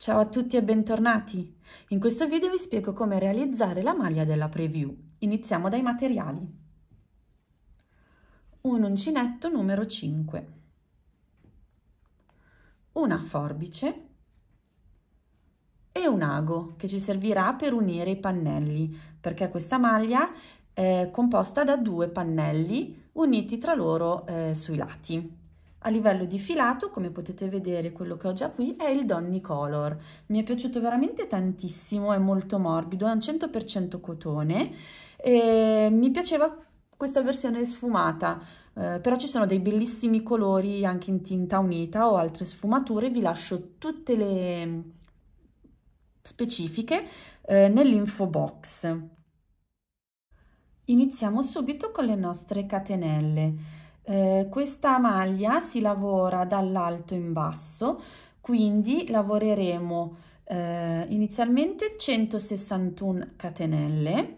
Ciao a tutti e bentornati! In questo video vi spiego come realizzare la maglia della preview. Iniziamo dai materiali. Un uncinetto numero 5 una forbice e un ago che ci servirà per unire i pannelli perché questa maglia è composta da due pannelli uniti tra loro eh, sui lati. A livello di filato, come potete vedere, quello che ho già qui è il Donny Color. Mi è piaciuto veramente tantissimo, è molto morbido, è un 100% cotone. E mi piaceva questa versione sfumata, eh, però ci sono dei bellissimi colori anche in tinta unita o altre sfumature. Vi lascio tutte le mm, specifiche eh, nell'info box. Iniziamo subito con le nostre catenelle eh, questa maglia si lavora dall'alto in basso quindi lavoreremo eh, inizialmente 161 catenelle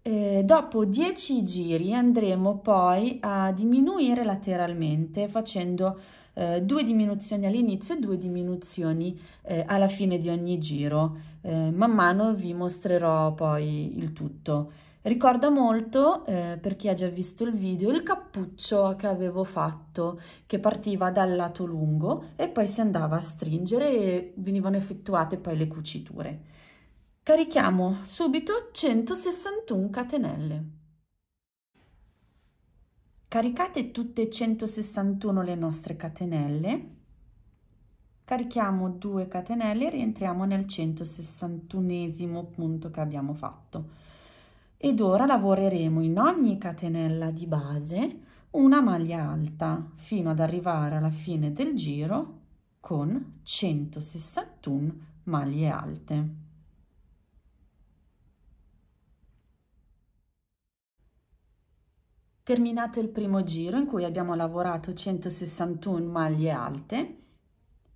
eh, dopo 10 giri andremo poi a diminuire lateralmente facendo eh, due diminuzioni all'inizio e due diminuzioni eh, alla fine di ogni giro. Eh, man mano vi mostrerò poi il tutto. Ricorda molto, eh, per chi ha già visto il video, il cappuccio che avevo fatto, che partiva dal lato lungo e poi si andava a stringere e venivano effettuate poi le cuciture. Carichiamo subito 161 catenelle. Caricate tutte 161 le nostre catenelle. Carichiamo 2 catenelle e rientriamo nel 161 punto che abbiamo fatto ed ora lavoreremo in ogni catenella di base una maglia alta fino ad arrivare alla fine del giro con 161 maglie alte. Terminato il primo giro in cui abbiamo lavorato 161 maglie alte,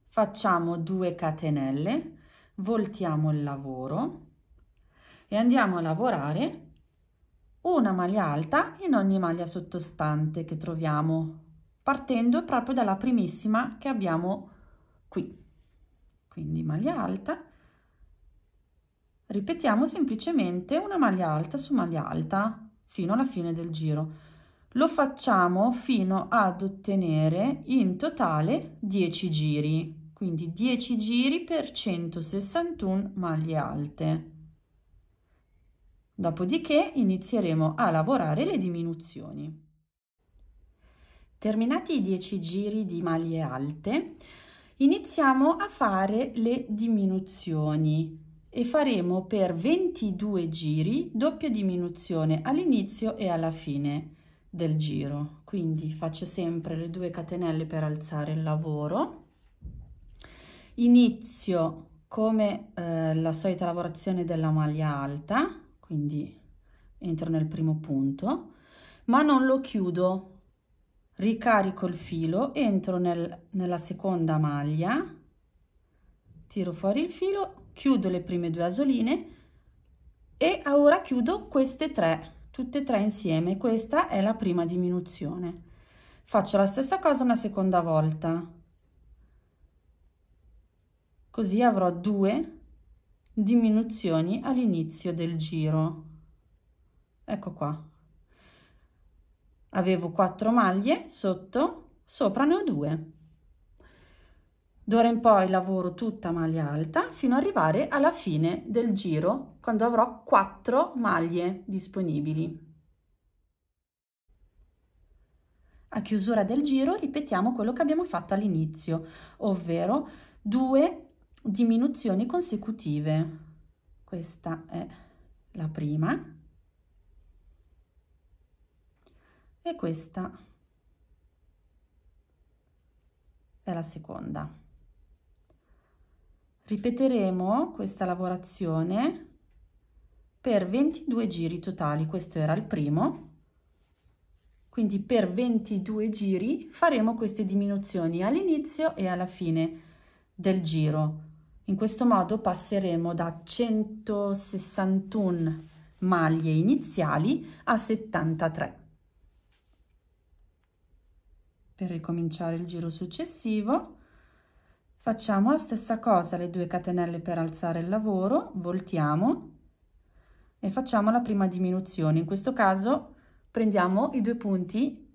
facciamo 2 catenelle, voltiamo il lavoro e andiamo a lavorare una maglia alta in ogni maglia sottostante che troviamo partendo proprio dalla primissima che abbiamo qui quindi maglia alta ripetiamo semplicemente una maglia alta su maglia alta fino alla fine del giro lo facciamo fino ad ottenere in totale 10 giri quindi 10 giri per 161 maglie alte Dopodiché inizieremo a lavorare le diminuzioni. Terminati i 10 giri di maglie alte, iniziamo a fare le diminuzioni e faremo per 22 giri doppia diminuzione all'inizio e alla fine del giro. Quindi faccio sempre le due catenelle per alzare il lavoro. Inizio come eh, la solita lavorazione della maglia alta quindi entro nel primo punto, ma non lo chiudo, ricarico il filo, entro nel, nella seconda maglia, tiro fuori il filo, chiudo le prime due asoline e ora chiudo queste tre, tutte e tre insieme, questa è la prima diminuzione. Faccio la stessa cosa una seconda volta, così avrò due diminuzioni all'inizio del giro ecco qua avevo 4 maglie sotto sopra ne ho 2 d'ora in poi lavoro tutta maglia alta fino ad arrivare alla fine del giro quando avrò 4 maglie disponibili a chiusura del giro ripetiamo quello che abbiamo fatto all'inizio ovvero 2 diminuzioni consecutive. Questa è la prima e questa è la seconda. Ripeteremo questa lavorazione per 22 giri totali, questo era il primo, quindi per 22 giri faremo queste diminuzioni all'inizio e alla fine del giro in questo modo passeremo da 161 maglie iniziali a 73. Per ricominciare il giro successivo facciamo la stessa cosa, le due catenelle per alzare il lavoro, voltiamo e facciamo la prima diminuzione. In questo caso prendiamo i due punti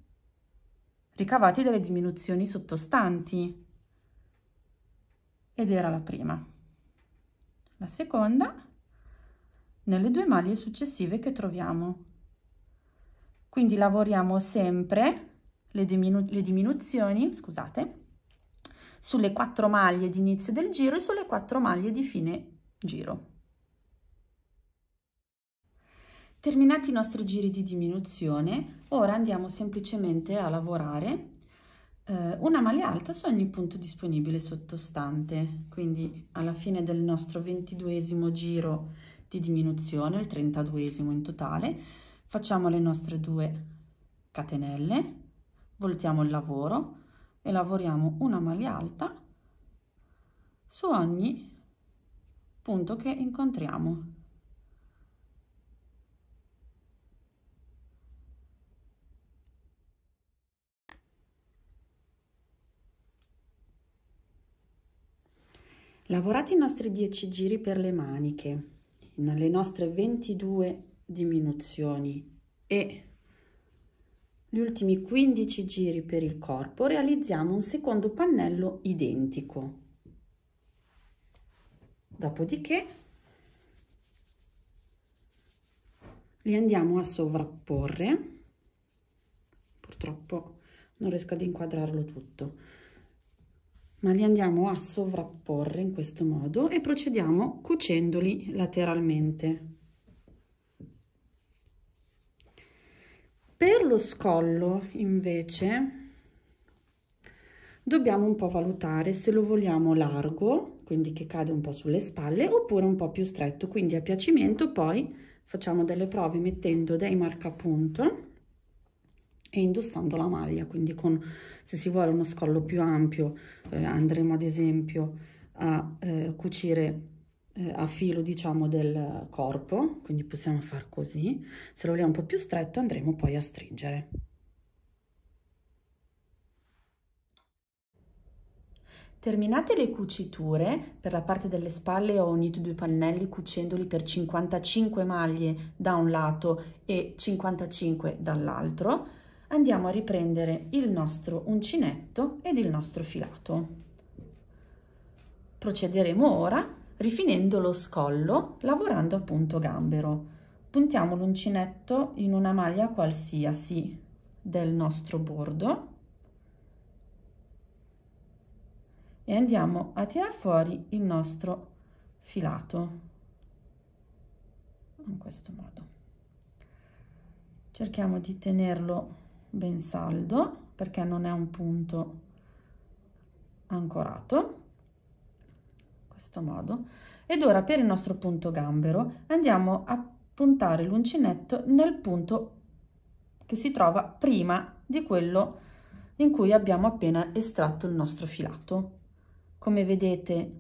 ricavati dalle diminuzioni sottostanti ed era la prima. La seconda nelle due maglie successive che troviamo. Quindi lavoriamo sempre le, diminu le diminuzioni, scusate, sulle quattro maglie di inizio del giro e sulle quattro maglie di fine giro. Terminati i nostri giri di diminuzione, ora andiamo semplicemente a lavorare eh, una maglia alta su ogni punto disponibile sottostante, quindi alla fine del nostro ventiduesimo giro di diminuzione, il trentaduesimo in totale, facciamo le nostre due catenelle, voltiamo il lavoro e lavoriamo una maglia alta su ogni punto che incontriamo. Lavorati i nostri 10 giri per le maniche, le nostre 22 diminuzioni e gli ultimi 15 giri per il corpo, realizziamo un secondo pannello identico. Dopodiché li andiamo a sovrapporre, purtroppo non riesco ad inquadrarlo tutto, ma li andiamo a sovrapporre in questo modo e procediamo cucendoli lateralmente. Per lo scollo invece dobbiamo un po' valutare se lo vogliamo largo, quindi che cade un po' sulle spalle, oppure un po' più stretto, quindi a piacimento poi facciamo delle prove mettendo dei marcapunto e indossando la maglia quindi con se si vuole uno scollo più ampio eh, andremo ad esempio a eh, cucire eh, a filo diciamo del corpo quindi possiamo far così se lo vogliamo un po' più stretto andremo poi a stringere Terminate le cuciture, per la parte delle spalle ho unito due pannelli cucendoli per 55 maglie da un lato e 55 dall'altro andiamo a riprendere il nostro uncinetto ed il nostro filato. Procederemo ora rifinendo lo scollo lavorando appunto gambero. Puntiamo l'uncinetto in una maglia qualsiasi del nostro bordo e andiamo a tirar fuori il nostro filato in questo modo cerchiamo di tenerlo ben saldo perché non è un punto ancorato in questo modo ed ora per il nostro punto gambero andiamo a puntare l'uncinetto nel punto che si trova prima di quello in cui abbiamo appena estratto il nostro filato come vedete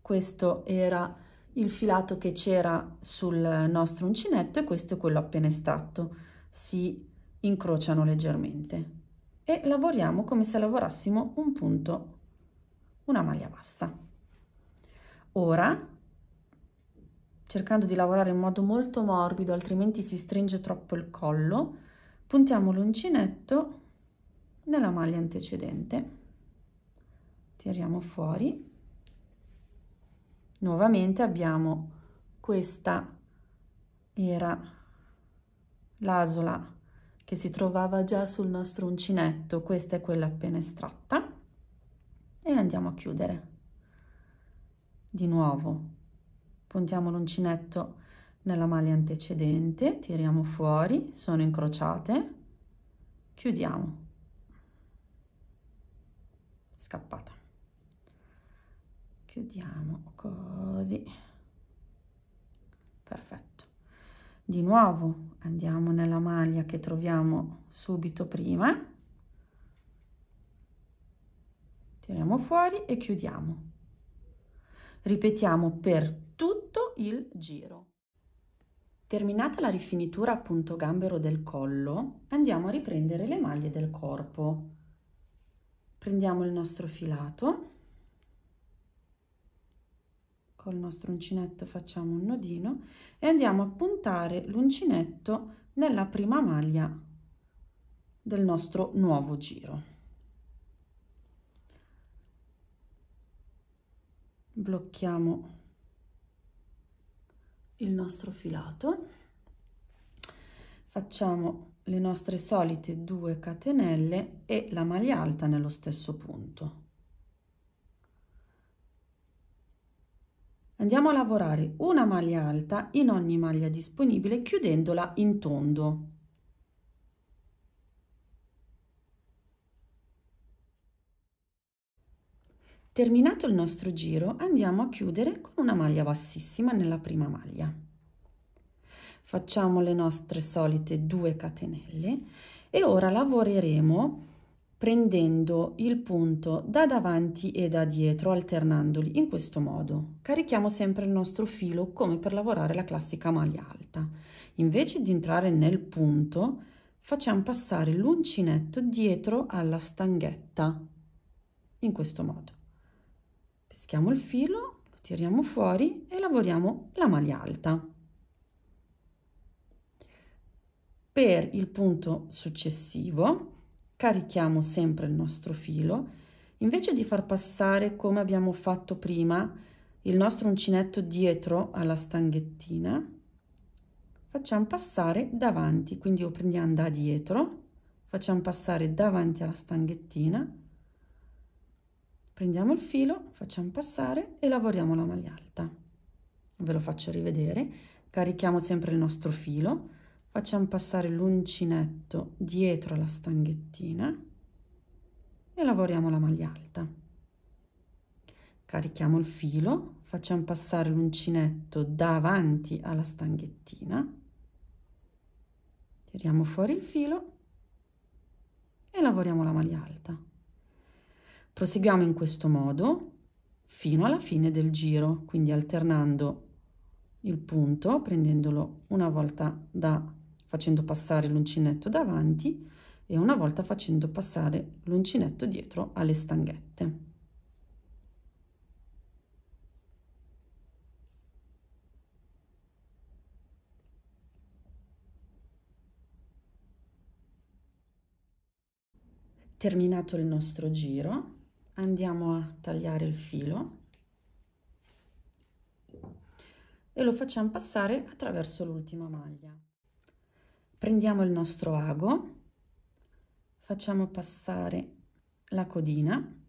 questo era il filato che c'era sul nostro uncinetto e questo è quello appena estratto si incrociano leggermente e lavoriamo come se lavorassimo un punto, una maglia bassa. Ora, cercando di lavorare in modo molto morbido, altrimenti si stringe troppo il collo, puntiamo l'uncinetto nella maglia antecedente, tiriamo fuori, nuovamente abbiamo questa era l'asola che si trovava già sul nostro uncinetto, questa è quella appena estratta e andiamo a chiudere. Di nuovo puntiamo l'uncinetto nella maglia antecedente, tiriamo fuori, sono incrociate, chiudiamo. Scappata. Chiudiamo così. Perfetto. Di nuovo andiamo nella maglia che troviamo subito prima, tiriamo fuori e chiudiamo. Ripetiamo per tutto il giro. Terminata la rifinitura a punto gambero del collo, andiamo a riprendere le maglie del corpo. Prendiamo il nostro filato col nostro uncinetto facciamo un nodino e andiamo a puntare l'uncinetto nella prima maglia del nostro nuovo giro. Blocchiamo il nostro filato, facciamo le nostre solite 2 catenelle e la maglia alta nello stesso punto. Andiamo a lavorare una maglia alta in ogni maglia disponibile chiudendola in tondo. Terminato il nostro giro andiamo a chiudere con una maglia bassissima nella prima maglia. Facciamo le nostre solite 2 catenelle e ora lavoreremo prendendo il punto da davanti e da dietro alternandoli in questo modo. Carichiamo sempre il nostro filo come per lavorare la classica maglia alta. Invece di entrare nel punto facciamo passare l'uncinetto dietro alla stanghetta in questo modo. Peschiamo il filo, lo tiriamo fuori e lavoriamo la maglia alta. Per il punto successivo carichiamo sempre il nostro filo, invece di far passare come abbiamo fatto prima il nostro uncinetto dietro alla stanghettina, facciamo passare davanti, quindi lo prendiamo da dietro, facciamo passare davanti alla stanghettina, prendiamo il filo, facciamo passare e lavoriamo la maglia alta. Ve lo faccio rivedere, carichiamo sempre il nostro filo, facciamo passare l'uncinetto dietro la stanghettina e lavoriamo la maglia alta carichiamo il filo facciamo passare l'uncinetto davanti alla stanghettina tiriamo fuori il filo e lavoriamo la maglia alta proseguiamo in questo modo fino alla fine del giro quindi alternando il punto prendendolo una volta da facendo passare l'uncinetto davanti e una volta facendo passare l'uncinetto dietro alle stanghette. Terminato il nostro giro andiamo a tagliare il filo e lo facciamo passare attraverso l'ultima maglia prendiamo il nostro ago, facciamo passare la codina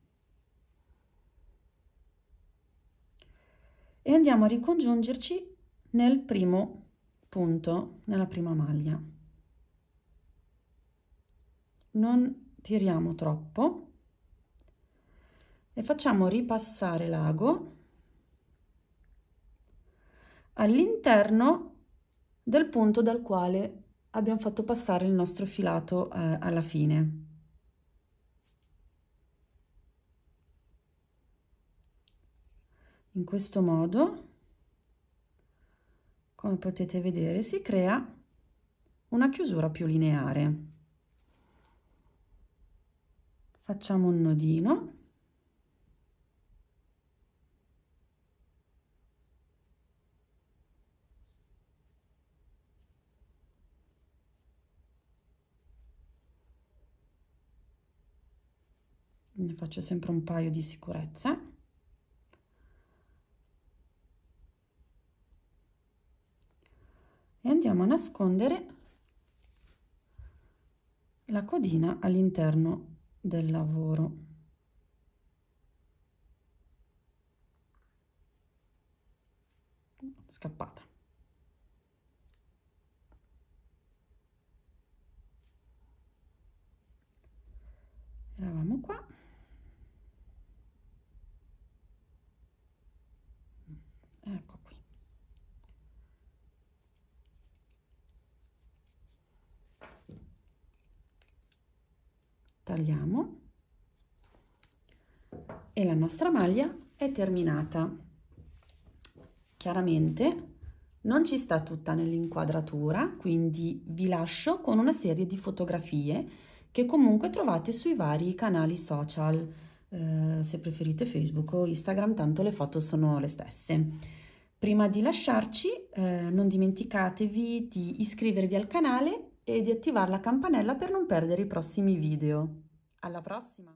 e andiamo a ricongiungerci nel primo punto, nella prima maglia. Non tiriamo troppo e facciamo ripassare l'ago all'interno del punto dal quale abbiamo fatto passare il nostro filato eh, alla fine. In questo modo, come potete vedere, si crea una chiusura più lineare. Facciamo un nodino faccio sempre un paio di sicurezza e andiamo a nascondere la codina all'interno del lavoro scappata eravamo qua ecco qui tagliamo e la nostra maglia è terminata chiaramente non ci sta tutta nell'inquadratura quindi vi lascio con una serie di fotografie che comunque trovate sui vari canali social eh, se preferite Facebook o Instagram, tanto le foto sono le stesse. Prima di lasciarci eh, non dimenticatevi di iscrivervi al canale e di attivare la campanella per non perdere i prossimi video. Alla prossima!